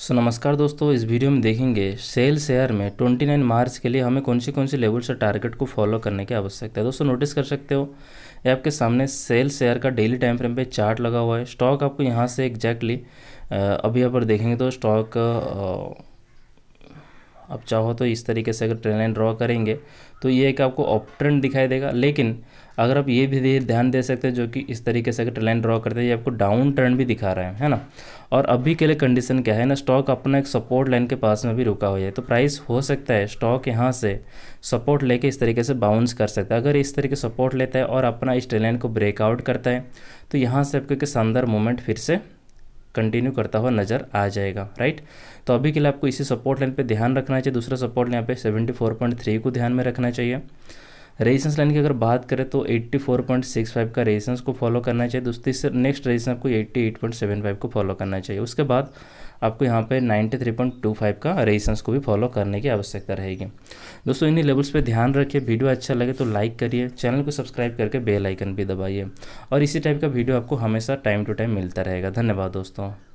सो so, नमस्कार दोस्तों इस वीडियो में देखेंगे सेल शेयर में 29 मार्च के लिए हमें कौन सी कौन सी लेवल्स और टारगेट को फॉलो करने की आवश्यकता है दोस्तों नोटिस कर सकते हो ये आपके सामने सेल शेयर का डेली टाइम फ्रेम पे चार्ट लगा हुआ है स्टॉक आपको यहाँ से एग्जैक्टली अभी यहाँ पर देखेंगे तो स्टॉक आप चाहो तो इस तरीके से अगर ट्रेन लाइन ड्रॉ करेंगे तो ये एक आपको ऑप ट्रेंड दिखाई देगा लेकिन अगर आप ये भी ध्यान दे सकते हैं जो कि इस तरीके से अगर लाइन ड्रॉ करते हैं ये आपको डाउन ट्रेंड भी दिखा रहे हैं है ना और अभी के लिए कंडीशन क्या है ना स्टॉक अपना एक सपोर्ट लाइन के पास में भी रुका हुआ है तो प्राइस हो सकता है स्टॉक यहाँ से सपोर्ट लेके इस तरीके से बाउंस कर सकता है अगर इस तरीके सपोर्ट लेता है और अपना इस ट्रेन लाइन को ब्रेकआउट करता है तो यहाँ से आपको एक शानदार मूवमेंट फिर से कंटिन्यू करता हुआ नज़र आ जाएगा राइट तो अभी के लिए आपको इसी सपोर्ट लाइन पे ध्यान रखना चाहिए दूसरा सपोर्ट लाइन पे 74.3 को ध्यान में रखना चाहिए रेजिस्टेंस लाइन की अगर बात करें तो 84.65 का रेजिस्टेंस को फॉलो करना चाहिए दोस्तों इससे नेक्स्ट रेजिस्टेंस आपको 88.75 को फॉलो करना चाहिए उसके बाद आपको यहाँ पे 93.25 का रेजिस्टेंस को भी फॉलो करने की आवश्यकता रहेगी दोस्तों इन्हीं लेवल्स पे ध्यान रखिए वीडियो अच्छा लगे तो लाइक करिए चैनल को सब्सक्राइब करके बेलाइकन भी दबाइए और इसी टाइप का वीडियो आपको हमेशा टाइम टू टाइम मिलता रहेगा धन्यवाद दोस्तों